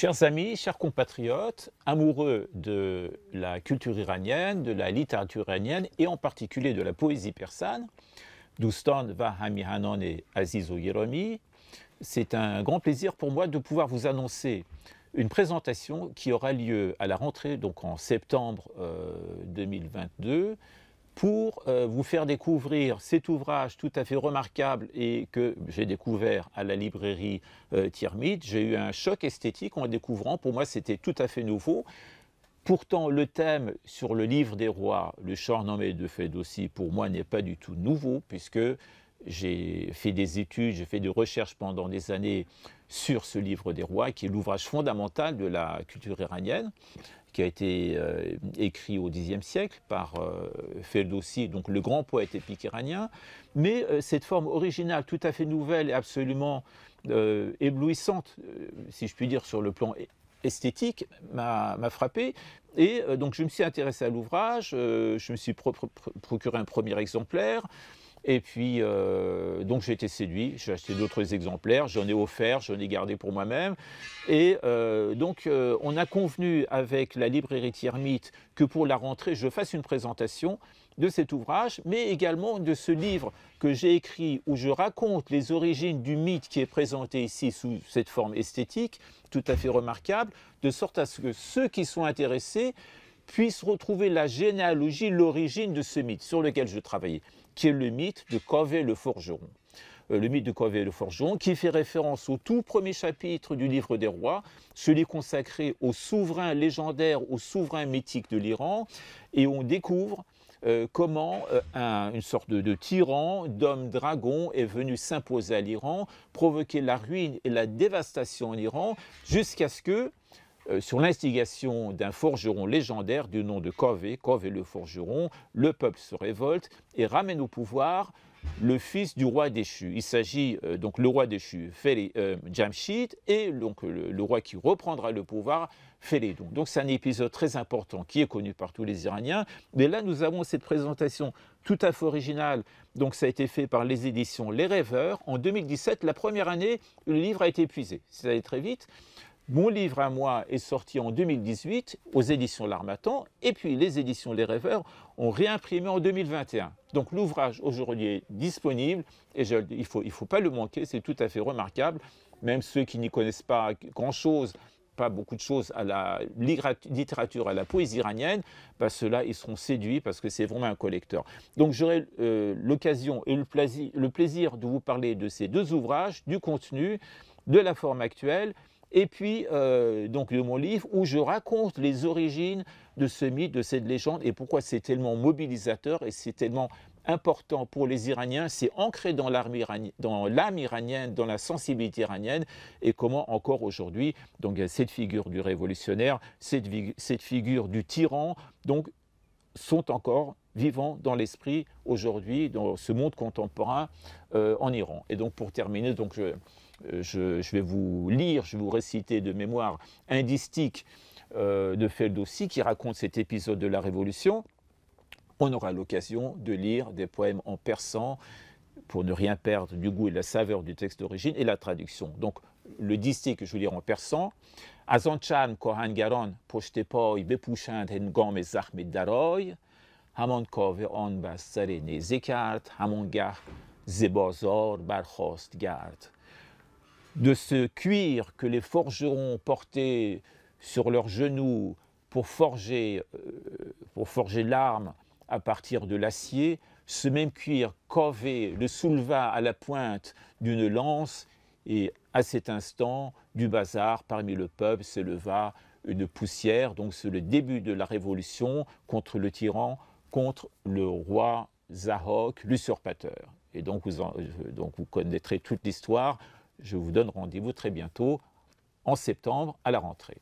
Chers amis, chers compatriotes, amoureux de la culture iranienne, de la littérature iranienne et en particulier de la poésie persane, Doustan Vahami Hanan et Aziz Oyeromi, c'est un grand plaisir pour moi de pouvoir vous annoncer une présentation qui aura lieu à la rentrée, donc en septembre 2022, euh, pour euh, vous faire découvrir cet ouvrage tout à fait remarquable et que j'ai découvert à la librairie euh, Tirmid, J'ai eu un choc esthétique en le découvrant. Pour moi, c'était tout à fait nouveau. Pourtant, le thème sur le livre des rois, le chant nommé de fait aussi, pour moi, n'est pas du tout nouveau, puisque j'ai fait des études, j'ai fait des recherches pendant des années sur ce livre des rois, qui est l'ouvrage fondamental de la culture iranienne qui a été euh, écrit au Xe siècle par euh, Ferdowsi, Feldossi, donc le grand poète épique iranien. Mais euh, cette forme originale, tout à fait nouvelle et absolument éblouissante, si je puis dire, sur le plan esthétique, m'a frappé. Et donc je me suis intéressé à l'ouvrage, je me suis procuré un premier exemplaire. Et puis, euh, donc j'ai été séduit, j'ai acheté d'autres exemplaires, j'en ai offert, j'en ai gardé pour moi-même. Et euh, donc, euh, on a convenu avec la librairie mythe que pour la rentrée, je fasse une présentation de cet ouvrage, mais également de ce livre que j'ai écrit où je raconte les origines du mythe qui est présenté ici sous cette forme esthétique, tout à fait remarquable, de sorte à ce que ceux qui sont intéressés puisse retrouver la généalogie, l'origine de ce mythe sur lequel je travaillais, qui est le mythe de Covey le forgeron. Euh, le mythe de Covey le forgeron, qui fait référence au tout premier chapitre du livre des rois, celui consacré au souverain légendaire, au souverain mythique de l'Iran, et on découvre euh, comment euh, une sorte de, de tyran, d'homme dragon, est venu s'imposer à l'Iran, provoquer la ruine et la dévastation en Iran, jusqu'à ce que euh, sur l'instigation d'un forgeron légendaire du nom de Covey, Covey le forgeron, le peuple se révolte et ramène au pouvoir le fils du roi déchu. Il s'agit euh, donc le roi déchu, Félé, euh, Jamshid, et donc le, roi qui reprendra le pouvoir, Félé. Donc, donc c'est un épisode très important qui est connu par tous les Iraniens. Mais là, nous avons cette présentation tout à fait originale. Donc ça a été fait par les éditions Les Rêveurs. En 2017, la première année, le livre a été épuisé. Ça allait très vite mon livre à moi est sorti en 2018 aux éditions L'Armatan, et puis les éditions Les Rêveurs ont réimprimé en 2021. Donc l'ouvrage aujourd'hui est disponible, et il ne faut, pas le manquer, c'est tout à fait remarquable. Même ceux qui n'y connaissent pas grand-chose, pas beaucoup de choses à la littérature, à la poésie iranienne, bah, ceux-là, ils seront séduits parce que c'est vraiment un collecteur. Donc j'aurai euh, l'occasion et le plaisir de vous parler de ces deux ouvrages, du contenu, de la forme actuelle, et puis euh, donc de mon livre où je raconte les origines de ce mythe, de cette légende et pourquoi c'est tellement mobilisateur et c'est tellement important pour les Iraniens, c'est ancré dans l'âme iranienne, dans la sensibilité iranienne, et comment encore aujourd'hui, donc cette figure du révolutionnaire, cette, cette figure du tyran, donc sont encore vivant dans l'esprit aujourd'hui, dans ce monde contemporain euh, en Iran. Et donc pour terminer, donc euh, je, je, vais vous lire, je vais vous réciter de mémoire un distique euh, de Feldossi qui raconte cet épisode de la Révolution. On aura l'occasion de lire des poèmes en persan pour ne rien perdre du goût et de la saveur du texte d'origine et la traduction. Donc le distique, que je vais lire en persan. Azanchan Kohangaron pochtepoy Bepushand Hengam et Zahmed Daroy. De ce cuir que les forgerons portaient sur leurs genoux pour forger, euh, pour l'arme à partir de l'acier, ce même cuir Covey le souleva à la pointe d'une lance et à cet instant, du bazar parmi le peuple s'éleva une poussière. Donc c'est le début de la révolution contre le tyran contre le roi Zahok, l'usurpateur. Et euh, donc vous, connaîtrez toute l'histoire. Je vous donne rendez-vous très bientôt en septembre à la rentrée.